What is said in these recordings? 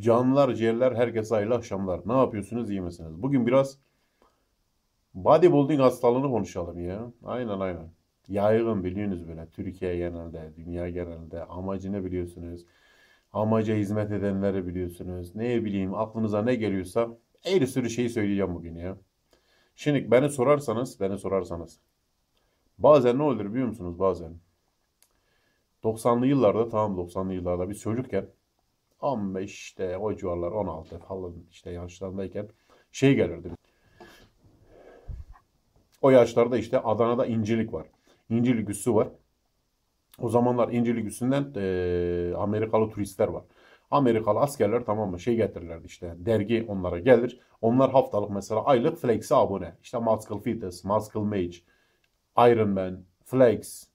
Canlar, ciğerler, herkese hayırlı akşamlar. Ne yapıyorsunuz, iyi misiniz? Bugün biraz bodybuilding hastalığını konuşalım ya. Aynen aynen. Yaygın biliyorsunuz böyle. Türkiye genelde, dünya genelde. Amacını biliyorsunuz. Amaca hizmet edenleri biliyorsunuz. Ne bileyim aklınıza ne geliyorsa bir sürü şeyi söyleyeceğim bugün ya. Şimdi beni sorarsanız, beni sorarsanız. Bazen ne olur biliyor musunuz bazen? 90'lı yıllarda tamam 90'lı yıllarda biz çocukken 15 işte o civarlar 16 falan işte yaşlarındayken şey gelirdi. O yaşlarda işte Adana'da incilik var. İncilik üssü var. O zamanlar İncilik üssünden e, Amerikalı turistler var. Amerikalı askerler tamam mı şey getirirlerdi işte dergi onlara gelir. Onlar haftalık mesela aylık Flex'e abone. İşte Muscle Fitness, Muscle Mage, Iron Man, Flex,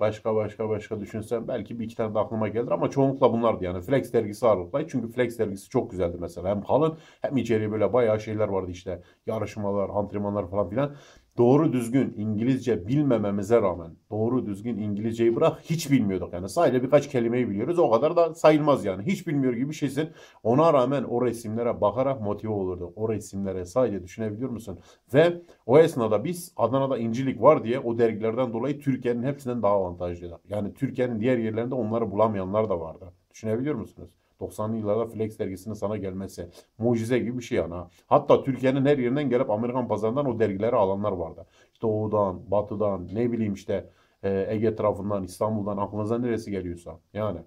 Başka başka başka düşünsem belki bir iki tane de aklıma gelir ama çoğunlukla bunlardı yani. Flex dergisi ağırlıklı. Çünkü Flex dergisi çok güzeldi mesela. Hem kalın hem içeriye böyle bayağı şeyler vardı işte. Yarışmalar, antrenmanlar falan filan doğru düzgün İngilizce bilmememize rağmen doğru düzgün İngilizceyi bırak hiç bilmiyorduk. Yani sadece birkaç kelimeyi biliyoruz. O kadar da sayılmaz yani. Hiç bilmiyor gibi bir şeysin. Ona rağmen o resimlere bakarak motive olurduk. O resimlere sadece düşünebiliyor musun? Ve o esnada biz Adana'da incilik var diye o dergilerden dolayı Türkiye'nin hepsinden daha avantajlıydı. Yani Türkiye'nin diğer yerlerinde onları bulamayanlar da vardı. Düşünebiliyor musunuz? 90'lı yıllarda Flex dergisinin sana gelmesi. Mucize gibi bir şey ana. Hatta Türkiye'nin her yerinden gelip Amerikan pazarından o dergileri alanlar vardı. Doğu'dan, Batı'dan, ne bileyim işte e, Ege tarafından, İstanbul'dan aklınıza neresi geliyorsa. Yani.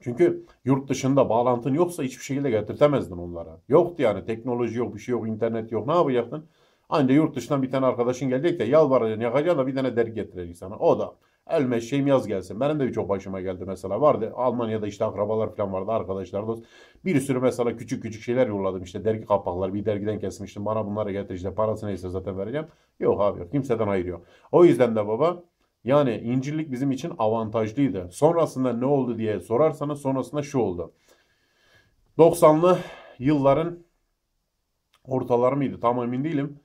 Çünkü yurt dışında bağlantın yoksa hiçbir şekilde getirtemezdin onlara. Yoktu yani teknoloji yok, bir şey yok, internet yok. Ne yapacaktın? Anca yurt dışından bir tane arkadaşın gelecek de yalvaracaksın, yakacaksın da bir tane dergi getirecek sana. O da Elme şeyim yaz gelsin. Benim de birçok başıma geldi mesela. Vardı Almanya'da işte akrabalar falan vardı. Arkadaşlar dost. Bir sürü mesela küçük küçük şeyler yolladım. işte dergi kapakları bir dergiden kesmiştim. Bana bunları getir işte parası neyse zaten vereceğim. Yok abi yok. Kimseden hayır yok. O yüzden de baba yani incirlik bizim için avantajlıydı. Sonrasında ne oldu diye sorarsanız sonrasında şu oldu. 90'lı yılların ortaları mıydı tam emin değilim.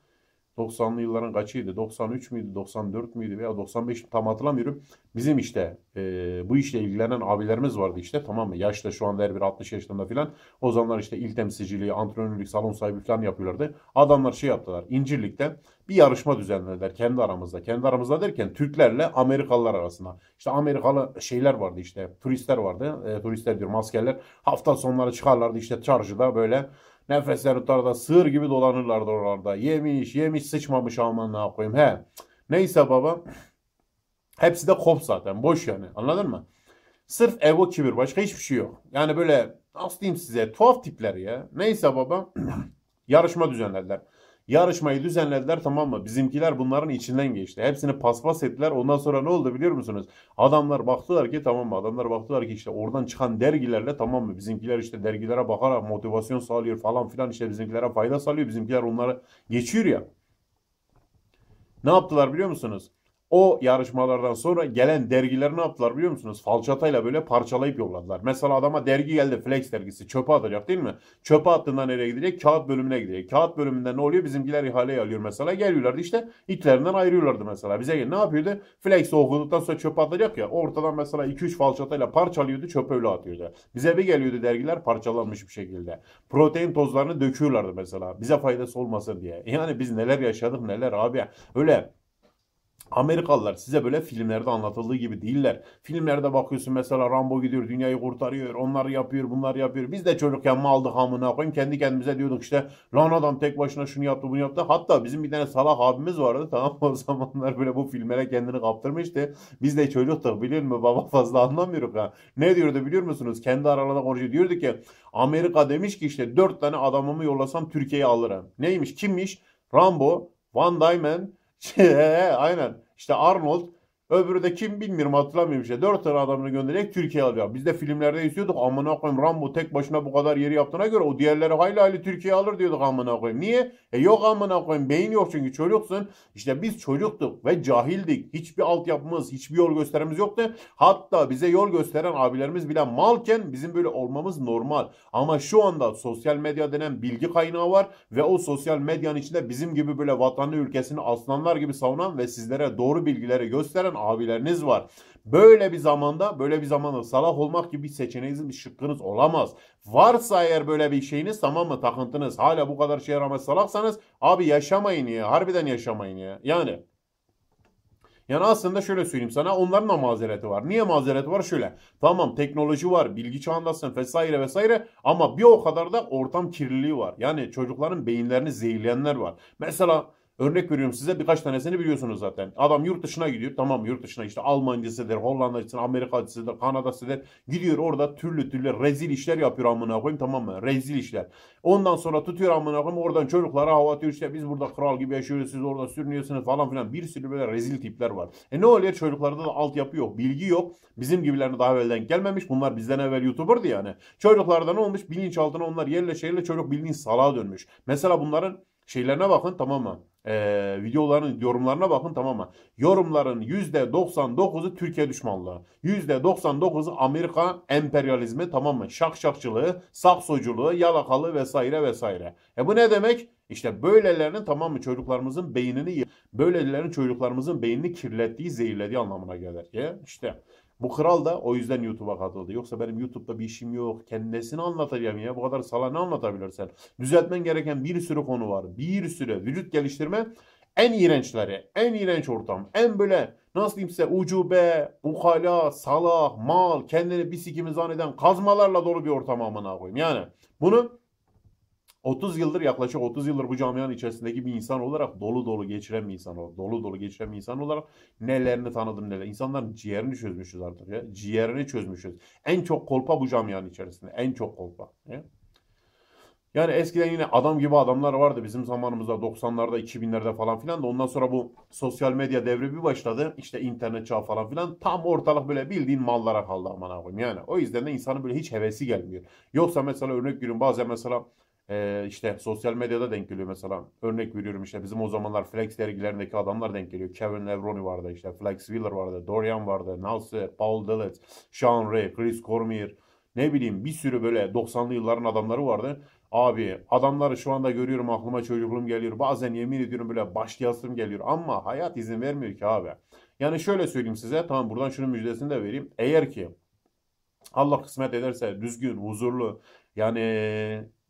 90'lı yılların kaçıydı? 93 müydü? 94 müydü? Veya 95 tam hatırlamıyorum. Bizim işte e, bu işle ilgilenen abilerimiz vardı işte tamam mı? Yaşta şu anda her bir 60 yaşlarında filan. O zamanlar işte il temsilciliği, antrenörlük, salon sahibi filan yapıyorlardı. Adamlar şey yaptılar. İncirlik'te bir yarışma düzenlediler kendi aramızda. Kendi aramızda derken Türklerle Amerikalılar arasında. İşte Amerikalı şeyler vardı işte turistler vardı. E, turistler diyorum askerler. Hafta sonları çıkarlardı işte çarşıda böyle Nefesleri tarda sığır gibi dolanırlardı oralarda. Yemiş yemiş sıçmamış aman ne yapayım He. Neyse baba. Hepsi de kop zaten. Boş yani. Anladın mı? Sırf ego kibir. Başka hiçbir şey yok. Yani böyle nasıl diyeyim size tuhaf tipler ya. Neyse baba. yarışma düzenlediler. Yarışmayı düzenlediler tamam mı? Bizimkiler bunların içinden geçti. Hepsini paspas ettiler. Ondan sonra ne oldu biliyor musunuz? Adamlar baktılar ki tamam mı? Adamlar baktılar ki işte oradan çıkan dergilerle tamam mı? Bizimkiler işte dergilere bakarak motivasyon sağlıyor falan filan işte bizimkilere fayda sağlıyor. Bizimkiler onlara geçiyor ya. Ne yaptılar biliyor musunuz? O yarışmalardan sonra gelen dergileri ne yaptılar biliyor musunuz? Falçatayla böyle parçalayıp yolladılar. Mesela adama dergi geldi Flex dergisi çöpe atacak değil mi? Çöpe attığında nereye gidecek? Kağıt bölümüne gidecek. Kağıt bölümünde ne oluyor? Bizimkiler ihale alıyor mesela. Geliyorlardı işte itlerinden ayırıyorlardı mesela. Bize gel ne yapıyordu? Flex okuduktan sonra çöpe atacak ya. Ortadan mesela 2-3 falçatayla parçalıyordu çöpe öyle atıyordu. Bize bir geliyordu dergiler parçalanmış bir şekilde. Protein tozlarını döküyorlardı mesela. Bize faydası olmasın diye. Yani biz neler yaşadık neler abi. Öyle Amerikalılar size böyle filmlerde anlatıldığı gibi değiller. Filmlerde bakıyorsun mesela Rambo gidiyor dünyayı kurtarıyor. Onlar yapıyor bunlar yapıyor. Biz de çocukken mi aldık hamına koyayım. Kendi kendimize diyorduk işte lan adam tek başına şunu yaptı bunu yaptı. Hatta bizim bir tane salak abimiz vardı tamam o zamanlar böyle bu filmlere kendini kaptırmıştı. Biz de çocuktuk biliyor musun? Baba fazla anlamıyoruz ha. Ne diyordu biliyor musunuz? Kendi aralarında konuşuyor. Diyordu ki Amerika demiş ki işte dört tane adamımı yollasam Türkiye'yi alırım. Neymiş? Kimmiş? Rambo, Van Dyman, Aynen. İşte Arnold Öbürü de kim bilmiyorum hatırlamıyorum işte. Dört tane adamını göndererek Türkiye alıyor. Biz de filmlerde istiyorduk. Amına koyayım Rambo tek başına bu kadar yeri yaptığına göre o diğerleri hayli hayli Türkiye alır diyorduk amına koyayım. Niye? E yok amına koyayım. Beyin yok çünkü çocuksun. İşte biz çocuktuk ve cahildik. Hiçbir altyapımız, hiçbir yol gösterimiz yoktu. Hatta bize yol gösteren abilerimiz bile malken bizim böyle olmamız normal. Ama şu anda sosyal medya denen bilgi kaynağı var ve o sosyal medyanın içinde bizim gibi böyle vatanı ülkesini aslanlar gibi savunan ve sizlere doğru bilgileri gösteren abileriniz var. Böyle bir zamanda, böyle bir zamanda salak olmak gibi bir seçeneğiniz, bir şıkkınız olamaz. Varsa eğer böyle bir şeyiniz tamam mı takıntınız hala bu kadar şeye rağmen salaksanız abi yaşamayın ya. Harbiden yaşamayın ya. Yani yani aslında şöyle söyleyeyim sana onların da mazereti var. Niye mazereti var? Şöyle tamam teknoloji var, bilgi çağındasın vesaire vesaire ama bir o kadar da ortam kirliliği var. Yani çocukların beyinlerini zehirleyenler var. Mesela Örnek veriyorum size birkaç tanesini biliyorsunuz zaten. Adam yurt dışına gidiyor. Tamam yurt dışına işte Almancasıdır, Hollandacısıdır, Amerikacısıdır, Kanadasıdır. Gidiyor orada türlü türlü rezil işler yapıyor amına koyayım tamam mı? Rezil işler. Ondan sonra tutuyor amına koyayım oradan çocuklara hava atıyor işte biz burada kral gibi yaşıyoruz siz orada sürünüyorsunuz falan filan. Bir sürü böyle rezil tipler var. E ne oluyor çocuklarda da altyapı yok, bilgi yok. Bizim gibilerine daha evvelden gelmemiş. Bunlar bizden evvel YouTuber'dı yani. Çocuklardan olmuş bilinçaltına onlar yerle şeyle çocuk bildiğin salağa dönmüş. Mesela bunların şeylerine bakın tamam mı? e, videoların yorumlarına bakın tamam mı? Yorumların %99'u Türkiye düşmanlığı. %99'u Amerika emperyalizmi tamam mı? Şakşakçılığı, saksoculuğu, yalakalı vesaire vesaire. E bu ne demek? İşte böylelerinin tamam mı çocuklarımızın beynini böylelerin çocuklarımızın beynini kirlettiği, zehirlediği anlamına gelir. Ya e, işte bu kral da o yüzden YouTube'a katıldı. Yoksa benim YouTube'da bir işim yok. Kendisini anlatacağım ya. Bu kadar sala ne sen. Düzeltmen gereken bir sürü konu var. Bir sürü vücut geliştirme en iğrençleri, en iğrenç ortam, en böyle nasıl diyeyim size ucube, ukala, salah, mal, kendini bir sikimi zanneden kazmalarla dolu bir ortam amına koyayım. Yani bunu 30 yıldır yaklaşık 30 yıldır bu camianın içerisindeki bir insan olarak dolu dolu geçiren bir insan olarak dolu dolu geçiren bir insan olarak nelerini tanıdım neler. İnsanların ciğerini çözmüşüz artık ya. Ciğerini çözmüşüz. En çok kolpa bu camianın içerisinde. En çok kolpa. Ya. Yani eskiden yine adam gibi adamlar vardı bizim zamanımızda 90'larda 2000'lerde falan filan da ondan sonra bu sosyal medya devri bir başladı. İşte internet çağı falan filan tam ortalık böyle bildiğin mallara kaldı aman koyayım yani. O yüzden de insanın böyle hiç hevesi gelmiyor. Yoksa mesela örnek veriyorum bazen mesela ee, işte sosyal medyada denk geliyor mesela. Örnek veriyorum işte bizim o zamanlar Flex dergilerindeki adamlar denk geliyor. Kevin Levroni vardı işte. Flex Wheeler vardı. Dorian vardı. Nalse, Paul Dillett, Sean Ray, Chris Cormier. Ne bileyim bir sürü böyle 90'lı yılların adamları vardı. Abi adamları şu anda görüyorum aklıma çocukluğum geliyor. Bazen yemin ediyorum böyle başlayasım geliyor. Ama hayat izin vermiyor ki abi. Yani şöyle söyleyeyim size. Tamam buradan şunun müjdesini de vereyim. Eğer ki Allah kısmet ederse düzgün, huzurlu yani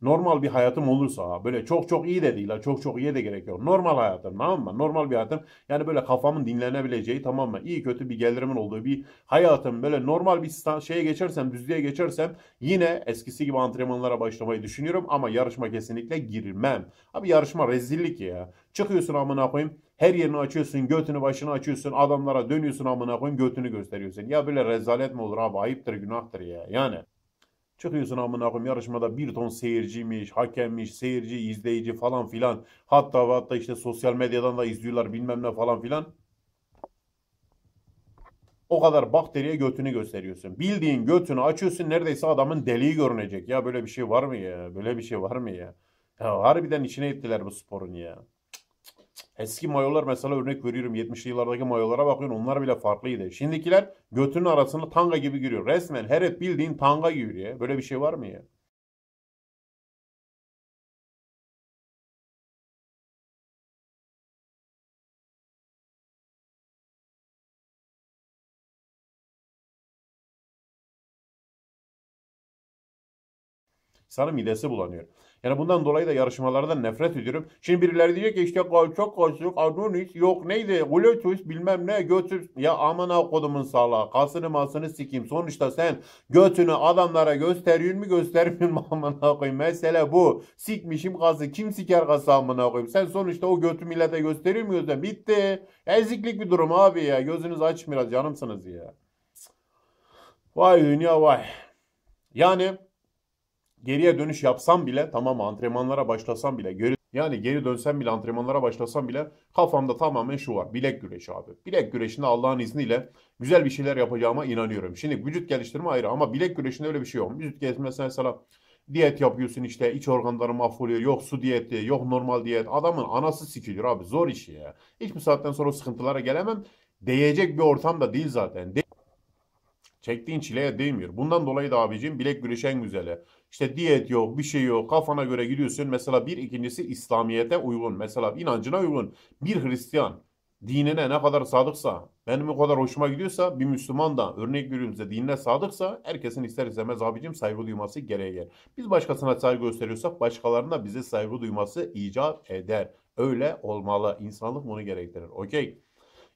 normal bir hayatım olursa böyle çok çok iyi de değil çok çok iyi de gerek yok. Normal hayatım tamam mı? Normal bir hayatım yani böyle kafamın dinlenebileceği tamam mı? İyi kötü bir gelirimin olduğu bir hayatım böyle normal bir şeye geçersem düzlüğe geçersem yine eskisi gibi antrenmanlara başlamayı düşünüyorum ama yarışma kesinlikle girmem. Abi yarışma rezillik ya. Çıkıyorsun amına koyayım her yerini açıyorsun, götünü başını açıyorsun, adamlara dönüyorsun amına koyayım götünü gösteriyorsun. Ya böyle rezalet mi olur abi? Ayıptır, günahtır ya. Yani Çıkıyorsun amına koyayım yarışmada bir ton seyirciymiş, hakemmiş, seyirci, izleyici falan filan. Hatta hatta işte sosyal medyadan da izliyorlar bilmem ne falan filan. O kadar bakteriye götünü gösteriyorsun. Bildiğin götünü açıyorsun neredeyse adamın deliği görünecek. Ya böyle bir şey var mı ya? Böyle bir şey var mı ya? Ya harbiden içine ettiler bu sporun ya. Eski mayolar mesela örnek veriyorum 70'li yıllardaki mayolara bakıyorsun onlar bile farklıydı. Şimdikiler götünün arasında tanga gibi giriyor. Resmen her hep bildiğin tanga giriyor ya. Böyle bir şey var mı ya? Sana midesi bulanıyor. Yani bundan dolayı da yarışmalardan nefret ediyorum. Şimdi birileri diyecek ki işte çok koştuk, Adonis yok neydi, Glutus bilmem ne götür. Ya aman ha kodumun sağlığa kasını masını sikeyim. Sonuçta sen götünü adamlara gösteriyor mu göstermiyorsun mu aman ha koyayım. Mesele bu. Sikmişim kası. Kim siker kası aman ha koyayım. Sen sonuçta o götü millete gösteriyor mu göster. Bitti. Eziklik bir durum abi ya. Gözünüz aç biraz canımsınız ya. Vay dünya vay. Yani geriye dönüş yapsam bile tamam antrenmanlara başlasam bile geri yani geri dönsem bile antrenmanlara başlasam bile kafamda tamamen şu var. Bilek güreşi abi. Bilek güreşinde Allah'ın izniyle güzel bir şeyler yapacağıma inanıyorum. Şimdi vücut geliştirme ayrı ama bilek güreşinde öyle bir şey yok. Vücut geliştirmesine mesela diyet yapıyorsun işte iç organları mahvoluyor. Yok su diyeti, yok normal diyet. Adamın anası sikiliyor abi. Zor işi ya. Hiçbir saatten sonra sıkıntılara gelemem. Değecek bir ortam da değil zaten. De Çektiğin çileye değmiyor. Bundan dolayı da abicim bilek güreşi en güzeli. İşte diyet yok, bir şey yok. Kafana göre gidiyorsun. Mesela bir ikincisi İslamiyete uygun. Mesela inancına uygun. Bir Hristiyan dinine ne kadar sadıksa, benim o kadar hoşuma gidiyorsa bir Müslüman da örnek görüyorum veriyorum dinine sadıksa herkesin ister istemez abicim saygı duyması gerekir. Biz başkasına saygı gösteriyorsak başkalarına bize saygı duyması icap eder. Öyle olmalı. İnsanlık bunu gerektirir. Okey.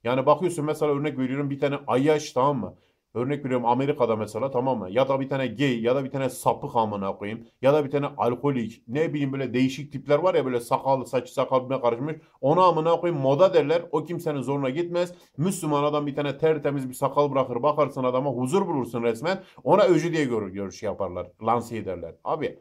Yani bakıyorsun mesela örnek veriyorum bir tane ayyaş tamam mı? Örnek veriyorum Amerika'da mesela tamam mı? Ya da bir tane gay ya da bir tane sapık amına koyayım. Ya da bir tane alkolik. Ne bileyim böyle değişik tipler var ya böyle sakallı saçı sakal karışmış. Ona amına koyayım moda derler. O kimsenin zoruna gitmez. Müslüman adam bir tane tertemiz bir sakal bırakır. Bakarsın adama huzur bulursun resmen. Ona öcü diye görüş yaparlar. Lanse ederler. Abi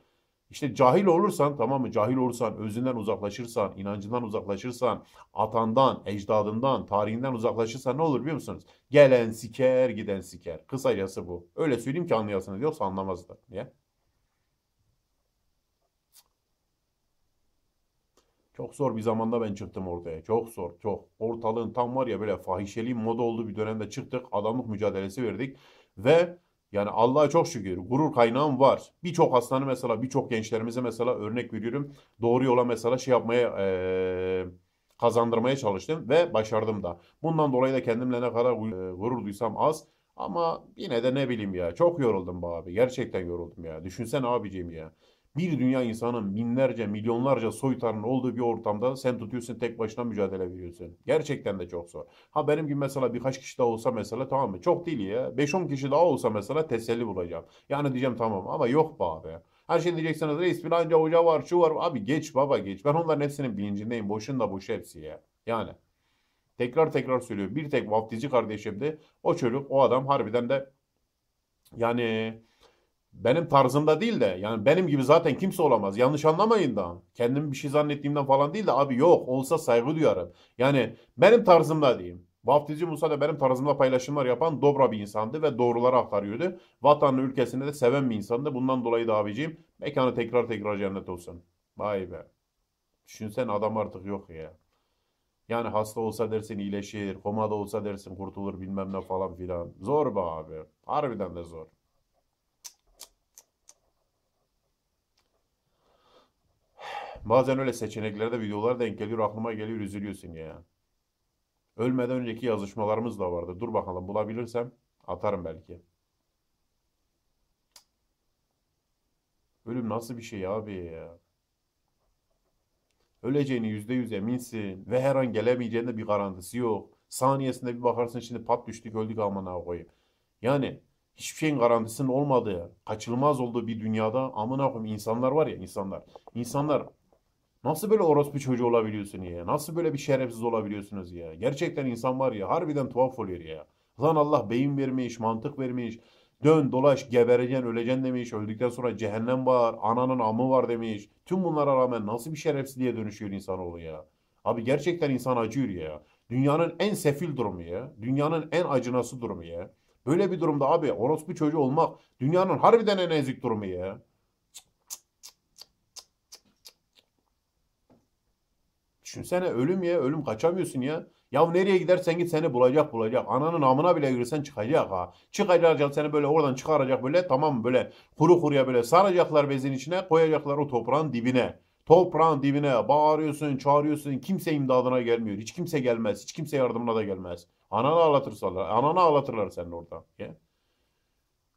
işte cahil olursan tamam mı? Cahil olursan, özünden uzaklaşırsan, inancından uzaklaşırsan, atandan, ecdadından, tarihinden uzaklaşırsan ne olur biliyor musunuz? Gelen siker, giden siker. Kısacası bu. Öyle söyleyeyim ki anlayasınız. Yoksa anlamazlar. Niye? Çok zor bir zamanda ben çıktım ortaya. Çok zor, çok. Ortalığın tam var ya böyle fahişeliğin moda olduğu bir dönemde çıktık. Adamlık mücadelesi verdik. Ve yani Allah'a çok şükür gurur kaynağım var. Birçok aslanı mesela birçok gençlerimize mesela örnek veriyorum. Doğru yola mesela şey yapmaya e, kazandırmaya çalıştım ve başardım da. Bundan dolayı da kendimle ne kadar gurur duysam az. Ama yine de ne bileyim ya çok yoruldum abi. Gerçekten yoruldum ya. Düşünsen abicim ya bir dünya insanın binlerce, milyonlarca soytarının olduğu bir ortamda sen tutuyorsun tek başına mücadele veriyorsun. Gerçekten de çok zor. Ha benim gibi mesela birkaç kişi daha olsa mesela tamam mı? Çok değil ya. 5-10 kişi daha olsa mesela teselli bulacağım. Yani diyeceğim tamam ama yok be abi. Her şey diyeceksiniz reis filanca hoca var şu var. Abi geç baba geç. Ben onların hepsinin bilincindeyim. Boşun da boş hepsi ya. Yani. Tekrar tekrar söylüyorum Bir tek vaftizci kardeşimdi. o çocuk o adam harbiden de yani benim tarzımda değil de yani benim gibi zaten kimse olamaz. Yanlış anlamayın da. Kendimi bir şey zannettiğimden falan değil de abi yok olsa saygı duyarım. Yani benim tarzımda diyeyim. Vaftizci Musa da benim tarzımda paylaşımlar yapan dobra bir insandı ve doğruları aktarıyordu. Vatanını ülkesini de seven bir insandı. Bundan dolayı da abiciğim mekanı tekrar tekrar cennet olsun. Vay be. Düşünsen adam artık yok ya. Yani hasta olsa dersin iyileşir, komada olsa dersin kurtulur bilmem ne falan filan. Zor be abi. Harbiden de zor. Bazen öyle seçeneklerde videolar denk geliyor aklıma geliyor üzülüyorsun ya. Ölmeden önceki yazışmalarımız da vardı. Dur bakalım bulabilirsem atarım belki. Ölüm nasıl bir şey abi ya? Öleceğini yüzde yüz eminsin ve her an gelemeyeceğinde bir garantisi yok. Saniyesinde bir bakarsın şimdi pat düştük öldük amına koyayım. Yani hiçbir şeyin garantisinin olmadığı, kaçılmaz olduğu bir dünyada amına koyayım insanlar var ya insanlar. İnsanlar Nasıl böyle orospu çocuğu olabiliyorsun ya? Nasıl böyle bir şerefsiz olabiliyorsunuz ya? Gerçekten insan var ya harbiden tuhaf oluyor ya. Lan Allah beyin vermiş, mantık vermiş. Dön dolaş gebereceksin öleceksin demiş. Öldükten sonra cehennem var, ananın amı var demiş. Tüm bunlara rağmen nasıl bir şerefsizliğe dönüşüyor insanoğlu ya. Abi gerçekten insan acıyor ya. Dünyanın en sefil durumu ya. Dünyanın en acınası durumu ya. Böyle bir durumda abi orospu çocuğu olmak dünyanın harbiden en ezik durumu ya. Düşünsene ölüm ya. Ölüm kaçamıyorsun ya. Ya nereye gidersen git seni bulacak bulacak. Ananın amına bile girsen çıkacak ha. Çıkacak seni böyle oradan çıkaracak böyle tamam böyle kuru kuruya böyle saracaklar bezin içine koyacaklar o toprağın dibine. Toprağın dibine bağırıyorsun çağırıyorsun kimse imdadına gelmiyor. Hiç kimse gelmez. Hiç kimse yardımına da gelmez. Ananı ağlatırsalar. Ananı ağlatırlar senin orada. Ya.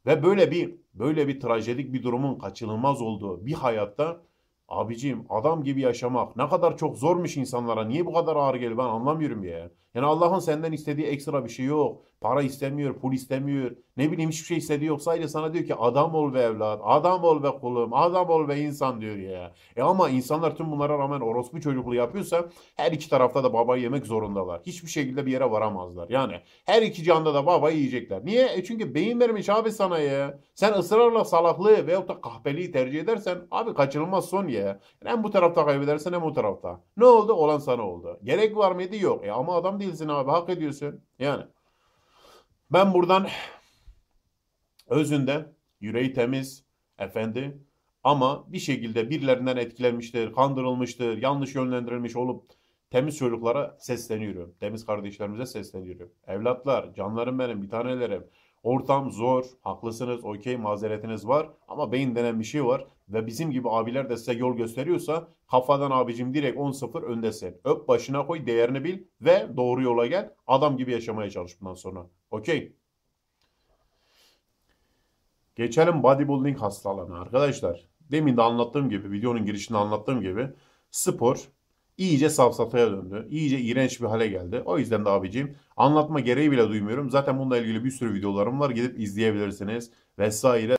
Ve böyle bir böyle bir trajedik bir durumun kaçınılmaz olduğu bir hayatta Abicim adam gibi yaşamak ne kadar çok zormuş insanlara. Niye bu kadar ağır geliyor ben anlamıyorum ya. Yani Allah'ın senden istediği ekstra bir şey yok. Para istemiyor, pul istemiyor. Ne bileyim hiçbir şey istediği yok. Sadece sana diyor ki adam ol ve evlat, adam ol ve kulum, adam ol ve insan diyor ya. E ama insanlar tüm bunlara rağmen orospu çocukluğu yapıyorsa her iki tarafta da baba yemek zorundalar. Hiçbir şekilde bir yere varamazlar. Yani her iki canda da baba yiyecekler. Niye? E çünkü beyin vermiş abi sana ya. Sen ısrarla salaklığı veyahut da kahpeliği tercih edersen abi kaçınılmaz son ya. Yani hem bu tarafta kaybedersen hem bu tarafta. Ne oldu? Olan sana oldu. Gerek var mıydı? Yok. E ama adam değil değilsin abi. Hak ediyorsun. Yani ben buradan özünde yüreği temiz efendi ama bir şekilde birilerinden etkilenmiştir, kandırılmıştır, yanlış yönlendirilmiş olup temiz çocuklara sesleniyorum. Temiz kardeşlerimize sesleniyorum. Evlatlar, canlarım benim, bir tanelerim. Ortam zor, haklısınız, okey mazeretiniz var ama beyin denen bir şey var ve bizim gibi abiler de size yol gösteriyorsa kafadan abicim direkt 10-0 öndesin. Öp başına koy değerini bil ve doğru yola gel. Adam gibi yaşamaya çalış bundan sonra. Okey. Geçelim bodybuilding hastalığına arkadaşlar. Demin de anlattığım gibi videonun girişinde anlattığım gibi spor iyice safsataya döndü. İyice iğrenç bir hale geldi. O yüzden de abicim anlatma gereği bile duymuyorum. Zaten bununla ilgili bir sürü videolarım var. Gidip izleyebilirsiniz vesaire.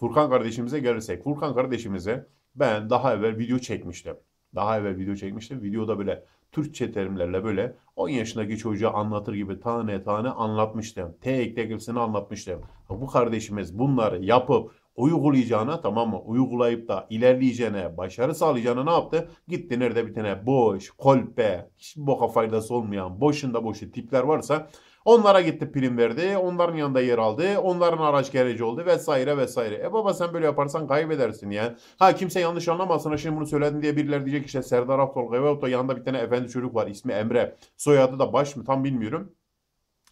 Furkan kardeşimize gelirsek. Furkan kardeşimize ben daha evvel video çekmiştim. Daha evvel video çekmiştim. Videoda böyle Türkçe terimlerle böyle 10 yaşındaki çocuğa anlatır gibi tane tane anlatmıştım. Tek tek hepsini anlatmıştım. Bu kardeşimiz bunları yapıp uygulayacağına tamam mı? Uygulayıp da ilerleyeceğine, başarı sağlayacağına ne yaptı? Gitti nerede bir tane boş, kolpe, hiç boka faydası olmayan, boşunda boşu tipler varsa Onlara gitti prim verdi. Onların yanında yer aldı. Onların araç gereci oldu vesaire vesaire. E baba sen böyle yaparsan kaybedersin ya. Ha kimse yanlış anlamasın. Şimdi bunu söyledin diye birileri diyecek işte Serdar Aktolga veyahut da yanında bir tane efendi çocuk var. ismi Emre. Soyadı da baş mı tam bilmiyorum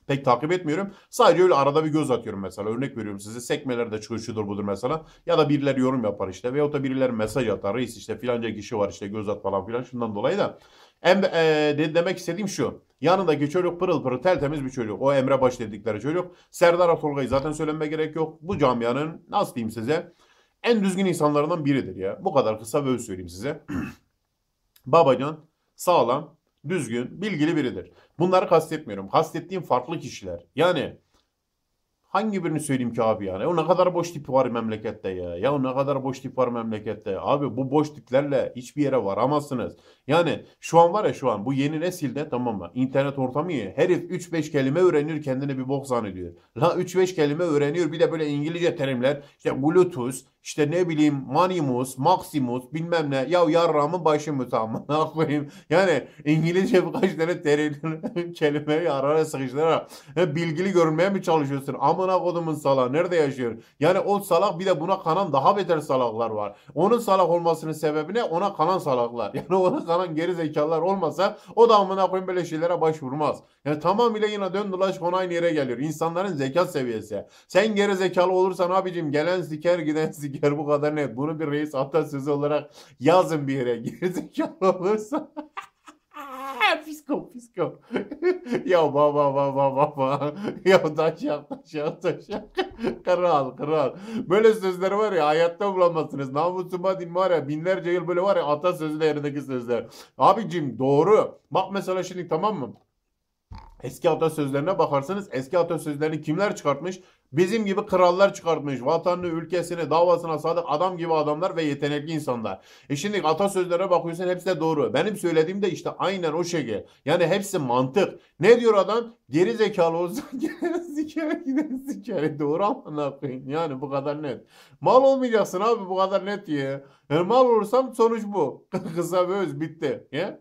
pek takip etmiyorum. Sadece öyle arada bir göz atıyorum mesela. Örnek veriyorum size sekmelerde çıkışıdır budur mesela. Ya da birileri yorum yapar işte. Veyahut da birileri mesaj atar. Reis işte filanca kişi var işte göz at falan filan şundan dolayı da. Em, e, demek istediğim şu. Yanındaki çocuk pırıl pırıl tertemiz bir çocuk. O Emre Baş dedikleri çocuk. Serdar Atolga'yı zaten söylenme gerek yok. Bu camianın nasıl diyeyim size en düzgün insanlarından biridir ya. Bu kadar kısa böyle söyleyeyim size. Babacan sağlam, düzgün, bilgili biridir. Bunları kastetmiyorum. Kastettiğim farklı kişiler. Yani Hangi birini söyleyeyim ki abi yani? O ne kadar boş tip var memlekette ya. Ya ne kadar boş tip var memlekette. Abi bu boş tiplerle hiçbir yere varamazsınız. Yani şu an var ya şu an bu yeni nesilde tamam mı? İnternet ortamı iyi. Herif 3-5 kelime öğrenir kendine bir bok zannediyor. La 3-5 kelime öğreniyor bir de böyle İngilizce terimler. İşte Bluetooth, işte ne bileyim Manimus, Maximus bilmem ne. Ya yarramın başı mı ne yapayım. Yani İngilizce birkaç tane terörün kelimeyi arara sıkıştırarak bilgili görünmeye mi çalışıyorsun? Amına kodumun salak nerede yaşıyor? Yani o salak bir de buna kanan daha beter salaklar var. Onun salak olmasının sebebi ne? Ona kanan salaklar. Yani ona kanan geri zekalar olmasa o da amına koyayım böyle şeylere başvurmaz. Yani tamamıyla yine dön dolaş konu aynı yere geliyor. İnsanların zeka seviyesi. Sen geri zekalı olursan abicim gelen siker giden siker yer bu kadar ne? Bunu bir reis atasözü olarak yazın bir yere. Gerizekalı olursa. fisko fisko. ya baba baba baba. Ya taş taş ya, ya, taş ya. kral kral. Böyle sözler var ya hayatta bulamazsınız. Namusuma din var ya binlerce yıl böyle var ya atasözü değerindeki sözler. Abicim doğru. Bak mesela şimdi tamam mı? Eski atasözlerine bakarsanız eski atasözlerini kimler çıkartmış? Bizim gibi krallar çıkartmış. Vatanını, ülkesini, davasına sadık adam gibi adamlar ve yetenekli insanlar. E şimdi atasözlere bakıyorsun hepsi de doğru. Benim söylediğim de işte aynen o şekil. Yani hepsi mantık. Ne diyor adam? Geri zekalı olsan gene sikere giden sikere. Doğru ama ne yapayım? Yani bu kadar net. Mal olmayacaksın abi bu kadar net diye. Yani mal olursam sonuç bu. Kısa ve öz bitti. Ya?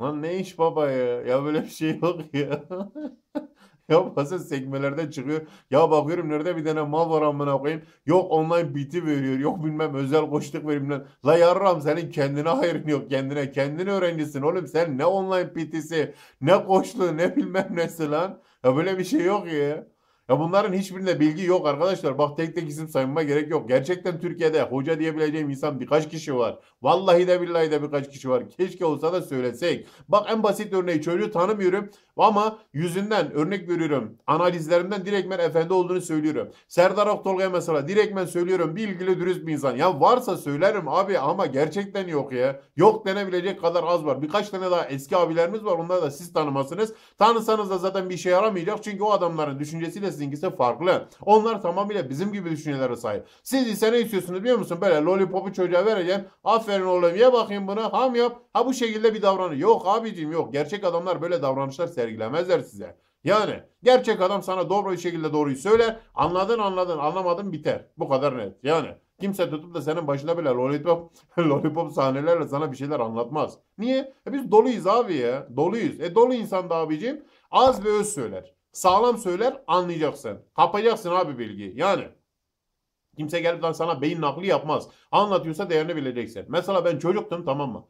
Lan ne iş baba ya? Ya böyle bir şey yok ya. Ya bazen sekmelerden çıkıyor. Ya bakıyorum nerede bir tane mal var amına koyayım. Yok online biti veriyor. Yok bilmem özel koçluk veriyor La yarram senin kendine hayırın yok kendine. Kendini öğrencisin oğlum sen ne online pitisi ne koçluğu ne bilmem nesi lan. Ya böyle bir şey yok ya. Ya bunların hiçbirinde bilgi yok arkadaşlar. Bak tek tek isim saymama gerek yok. Gerçekten Türkiye'de hoca diyebileceğim insan birkaç kişi var. Vallahi de billahi de birkaç kişi var. Keşke olsa da söylesek. Bak en basit örneği çocuğu tanımıyorum. Ama yüzünden örnek veriyorum. Analizlerinden direktmen efendi olduğunu söylüyorum. Serdar Aktolga'ya mesela direktmen söylüyorum. Bilgili dürüst bir insan. Ya varsa söylerim abi ama gerçekten yok ya. Yok denebilecek kadar az var. Birkaç tane daha eski abilerimiz var. Onları da siz tanımazsınız. Tanısanız da zaten bir şey yaramayacak. Çünkü o adamların düşüncesiyle sizinkisi farklı. Onlar tamamıyla bizim gibi düşüncelere sahip. Siz ise ne istiyorsunuz biliyor musun? Böyle lollipopu çocuğa vereceğim. Aferin oğlum ye bakayım bunu. Ham yap. Ha bu şekilde bir davranıyor Yok abicim yok. Gerçek adamlar böyle davranışlar sergilemezler size. Yani gerçek adam sana doğru bir şekilde doğruyu söyler. Anladın anladın anlamadın biter. Bu kadar net. Yani kimse tutup da senin başına bile lollipop, lollipop sahnelerle sana bir şeyler anlatmaz. Niye? E biz doluyuz abi ya. Doluyuz. E dolu insan da abicim az ve öz söyler. Sağlam söyler anlayacaksın. Kapacaksın abi bilgi. Yani kimse gelip sana beyin nakli yapmaz. Anlatıyorsa değerini bileceksin. Mesela ben çocuktum tamam mı?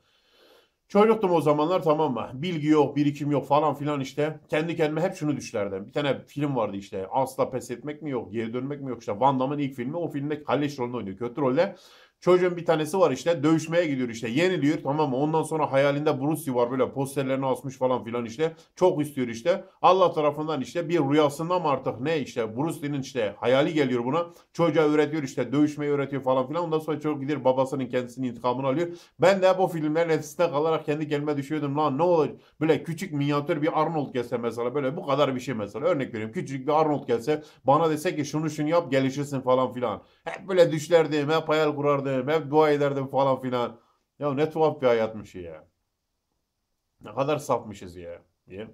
Çocuktum o zamanlar tamam mı? Bilgi yok, birikim yok falan filan işte. Kendi kendime hep şunu düşlerdim. Bir tane film vardı işte. Asla pes etmek mi yok, geri dönmek mi yok işte. Van Damme'ın ilk filmi. O filmde Halleş rolünde oynuyor. Kötü rolde. Çocuğun bir tanesi var işte dövüşmeye gidiyor işte yeniliyor tamam mı? Ondan sonra hayalinde Bruce Lee var böyle posterlerini asmış falan filan işte. Çok istiyor işte. Allah tarafından işte bir rüyasından mı artık ne işte Bruce Lee'nin işte hayali geliyor buna. Çocuğa öğretiyor işte dövüşmeyi öğretiyor falan filan. Ondan sonra çocuk gider babasının kendisinin intikamını alıyor. Ben de bu filmlerin etkisinde kalarak kendi kendime düşüyordum lan ne olur böyle küçük minyatür bir Arnold gelse mesela böyle bu kadar bir şey mesela örnek veriyorum küçücük bir Arnold gelse bana dese ki şunu şunu yap gelişirsin falan filan. Hep böyle düşlerdim hep hayal kurardım yapardım, hep dua ederdim falan filan. Ya ne tuhaf bir hayatmış ya. Ne kadar sapmışız ya. Diye.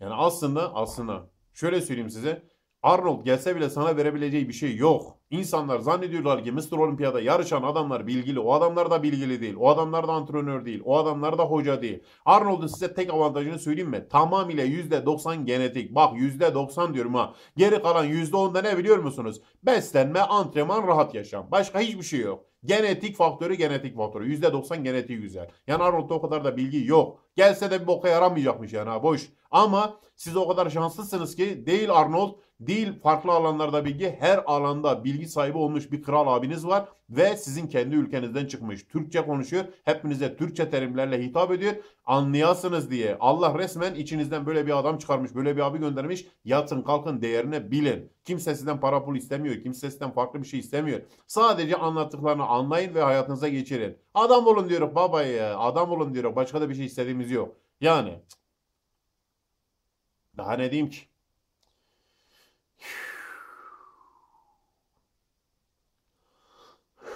Yani aslında aslında şöyle söyleyeyim size. Arnold gelse bile sana verebileceği bir şey yok. İnsanlar zannediyorlar ki Mr. Olimpiyada yarışan adamlar bilgili. O adamlar da bilgili değil. O adamlar da antrenör değil. O adamlar da hoca değil. Arnold'un size tek avantajını söyleyeyim mi? Tamamıyla %90 genetik. Bak %90 diyorum ha. Geri kalan %10'da ne biliyor musunuz? Beslenme, antrenman, rahat yaşam. Başka hiçbir şey yok. Genetik faktörü genetik faktörü. %90 genetiği güzel. Yani Arnold'da o kadar da bilgi yok. Gelse de bir boka yaramayacakmış yani ha boş. Ama siz o kadar şanslısınız ki değil Arnold değil farklı alanlarda bilgi her alanda bilgi sahibi olmuş bir kral abiniz var ve sizin kendi ülkenizden çıkmış. Türkçe konuşuyor. Hepinize Türkçe terimlerle hitap ediyor. Anlayasınız diye. Allah resmen içinizden böyle bir adam çıkarmış. Böyle bir abi göndermiş. Yatın kalkın değerine bilin. Kimse sizden para pul istemiyor. Kimse sizden farklı bir şey istemiyor. Sadece anlattıklarını anlayın ve hayatınıza geçirin. Adam olun diyoruz baba ya. Adam olun diyoruz. Başka da bir şey istediğimiz yok. Yani. Daha ne diyeyim ki?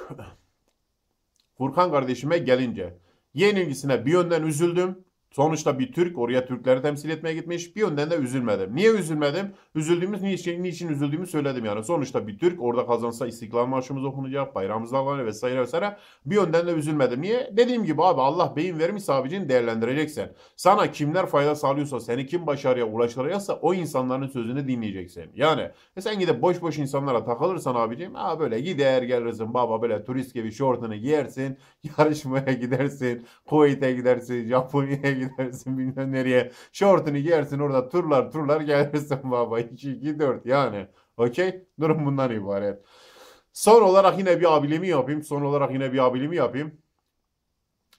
Furkan kardeşime gelince yenilgisine bir yönden üzüldüm. Sonuçta bir Türk oraya Türkleri temsil etmeye gitmiş. Bir yönden de üzülmedim. Niye üzülmedim? Üzüldüğümüz niçin, niçin üzüldüğümü söyledim yani. Sonuçta bir Türk orada kazansa İstiklal Marşımız okunacak, bayrağımız alınacak vesaire vesaire. Bir yönden de üzülmedim. Niye? Dediğim gibi abi Allah beyin vermiş abicini değerlendireceksin. Sana kimler fayda sağlıyorsa, seni kim başarıya ulaştıracaksa o insanların sözünü dinleyeceksin. Yani e sen gidip boş boş insanlara takılırsan abicim ha böyle gider gelirsin baba böyle turist gibi şortunu giyersin, yarışmaya gidersin, Kuveyt'e gidersin, Japonya'ya gidersin bilmem nereye. Şortunu giyersin orada turlar turlar gelirsin baba. 2-2-4 yani. Okey. Durum bundan ibaret. Son olarak yine bir abilimi yapayım. Son olarak yine bir abilimi yapayım.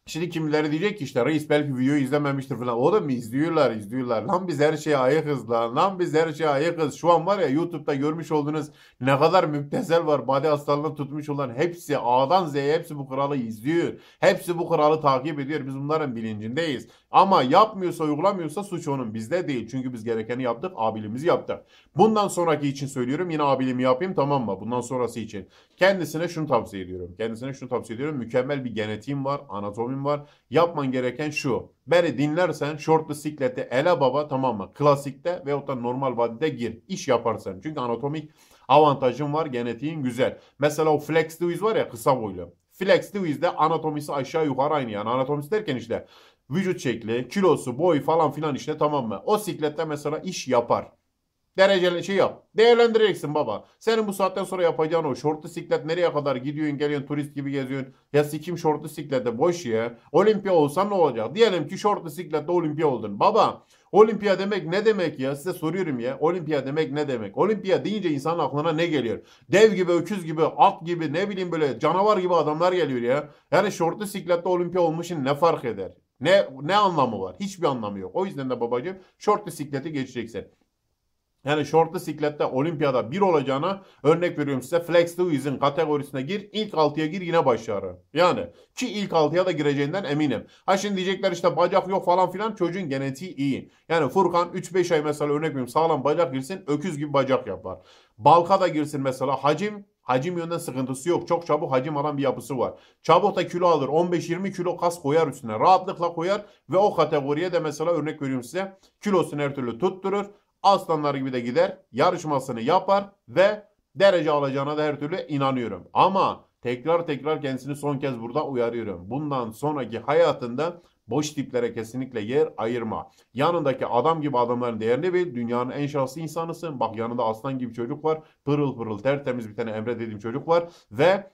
Şimdi kimileri diyecek ki işte reis belki videoyu izlememiştir falan. O Oğlum izliyorlar izliyorlar. Lan biz her şeye ayıkız lan. Lan biz her şeye ayıkız. Şu an var ya YouTube'da görmüş olduğunuz ne kadar müptezel var. Badi hastalığına tutmuş olan hepsi A'dan Z'ye hepsi bu kralı izliyor. Hepsi bu kralı takip ediyor. Biz bunların bilincindeyiz. Ama yapmıyorsa uygulamıyorsa suç onun bizde değil. Çünkü biz gerekeni yaptık. Abiliğimizi yaptık. Bundan sonraki için söylüyorum. Yine abiliğimi yapayım tamam mı? Bundan sonrası için. Kendisine şunu tavsiye ediyorum. Kendisine şunu tavsiye ediyorum. Mükemmel bir genetiğim var. Anatomi abim var. Yapman gereken şu. Beni dinlersen shortlu siklete ele baba tamam mı? Klasikte ve da normal vadide gir. İş yaparsan. Çünkü anatomik avantajın var. Genetiğin güzel. Mesela o flex diviz var ya kısa boylu. Flex divizde anatomisi aşağı yukarı aynı yani. Anatomisi derken işte vücut şekli, kilosu, boy falan filan işte tamam mı? O siklette mesela iş yapar. Dereceli şey yap. Değerlendireceksin baba. Senin bu saatten sonra yapacağın o şortlu siklet nereye kadar gidiyorsun geliyorsun turist gibi geziyorsun. Ya sikim şortlu siklete boş ya. Olimpiya olsan ne olacak? Diyelim ki şortlu siklette olimpiya oldun. Baba olimpiya demek ne demek ya? Size soruyorum ya. Olimpiya demek ne demek? Olimpiya deyince insanın aklına ne geliyor? Dev gibi, öküz gibi, at gibi ne bileyim böyle canavar gibi adamlar geliyor ya. Yani şortlu siklette olimpiya olmuşun ne fark eder? Ne, ne anlamı var? Hiçbir anlamı yok. O yüzden de babacığım şort bisikleti geçeceksin. Yani şortlu siklette olimpiyada bir olacağına örnek veriyorum size Flex Lewis'in kategorisine gir. ilk 6'ya gir yine başarı. Yani ki ilk 6'ya da gireceğinden eminim. Ha şimdi diyecekler işte bacak yok falan filan çocuğun genetiği iyi. Yani Furkan 3-5 ay mesela örnek veriyorum sağlam bacak girsin öküz gibi bacak yapar. Balka da girsin mesela hacim Hacim yönden sıkıntısı yok. Çok çabuk hacim alan bir yapısı var. Çabuk da kilo alır. 15-20 kilo kas koyar üstüne. Rahatlıkla koyar ve o kategoriye de mesela örnek veriyorum size. Kilosunu her türlü tutturur aslanlar gibi de gider yarışmasını yapar ve derece alacağına da her türlü inanıyorum. Ama tekrar tekrar kendisini son kez burada uyarıyorum. Bundan sonraki hayatında boş tiplere kesinlikle yer ayırma. Yanındaki adam gibi adamların değerini bil. Dünyanın en şanslı insanısın. Bak yanında aslan gibi çocuk var. Pırıl pırıl tertemiz bir tane Emre dediğim çocuk var. Ve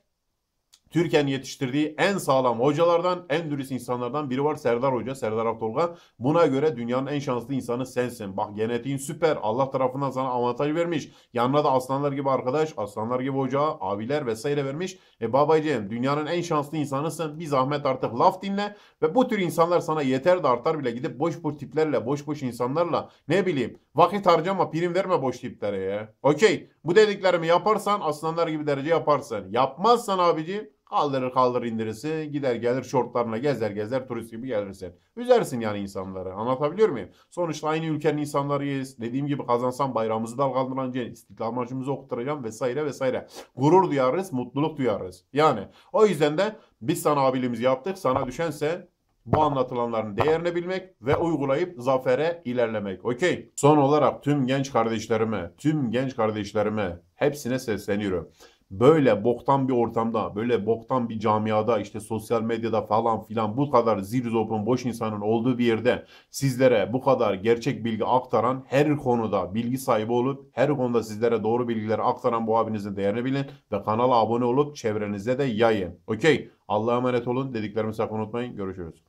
Türkiye'nin yetiştirdiği en sağlam hocalardan, en dürüst insanlardan biri var Serdar Hoca, Serdar Aktolga. Buna göre dünyanın en şanslı insanı sensin. Bak genetiğin süper. Allah tarafından sana avantaj vermiş. Yanına da aslanlar gibi arkadaş, aslanlar gibi hoca, abiler vesaire vermiş. E babacığım dünyanın en şanslı insanısın. Bir zahmet artık laf dinle ve bu tür insanlar sana yeter de artar bile gidip boş boş tiplerle, boş boş insanlarla ne bileyim vakit harcama, prim verme boş tiplere ya. Okey. Bu dediklerimi yaparsan aslanlar gibi derece yaparsın. Yapmazsan abiciğim Kaldırır kaldırır indirirsin. Gider gelir şortlarına gezer gezer turist gibi gelirsin. Üzersin yani insanları. Anlatabiliyor muyum? Sonuçta aynı ülkenin insanlarıyız. Dediğim gibi kazansam bayrağımızı dalgalandıracaksın. İstiklal marşımızı okutacağım vesaire vesaire. Gurur duyarız, mutluluk duyarız. Yani o yüzden de biz sana abiliğimizi yaptık. Sana düşense bu anlatılanların değerini bilmek ve uygulayıp zafere ilerlemek. Okey. Son olarak tüm genç kardeşlerime, tüm genç kardeşlerime hepsine sesleniyorum böyle boktan bir ortamda, böyle boktan bir camiada işte sosyal medyada falan filan bu kadar zirzopun boş insanın olduğu bir yerde sizlere bu kadar gerçek bilgi aktaran her konuda bilgi sahibi olup her konuda sizlere doğru bilgileri aktaran bu abinizin değerini bilin ve kanala abone olup çevrenizde de yayın. Okey. Allah'a emanet olun. Dediklerimi sakın unutmayın. Görüşürüz.